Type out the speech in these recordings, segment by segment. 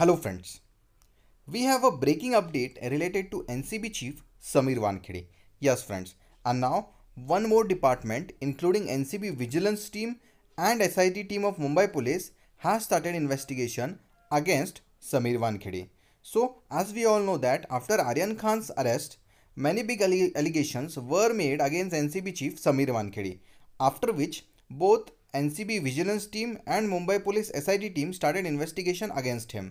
Hello friends. We have a breaking update related to NCB chief Samir Wankhede. Yes friends. And now one more department including NCB vigilance team and SIT team of Mumbai police has started investigation against Samir Wankhede. So as we all know that after Aryan Khan's arrest many big allegations were made against NCB chief Samir Wankhede after which both NCB vigilance team and Mumbai police SIT team started investigation against him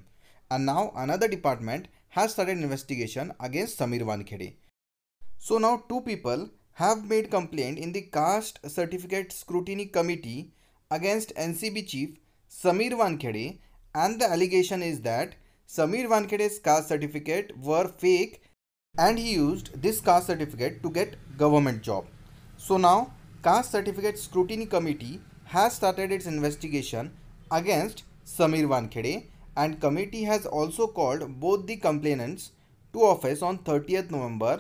and now another department has started investigation against Samir Wankhede. So now two people have made complaint in the caste certificate scrutiny committee against NCB chief Samir Wankhede and the allegation is that Samir Wankhede's caste certificate were fake and he used this caste certificate to get government job. So now caste certificate scrutiny committee has started its investigation against Samir Wankhede and committee has also called both the complainants to office on 30th November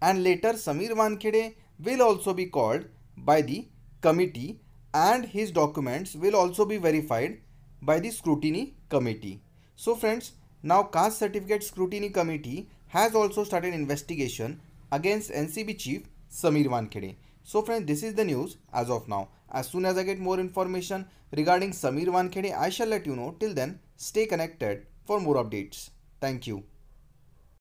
and later Samir Vankhede will also be called by the committee and his documents will also be verified by the scrutiny committee. So friends, now caste certificate scrutiny committee has also started investigation against NCB chief Samir Vankhede. So friends, this is the news as of now. As soon as I get more information regarding Samir Wankhede, I shall let you know. Till then, stay connected for more updates. Thank you.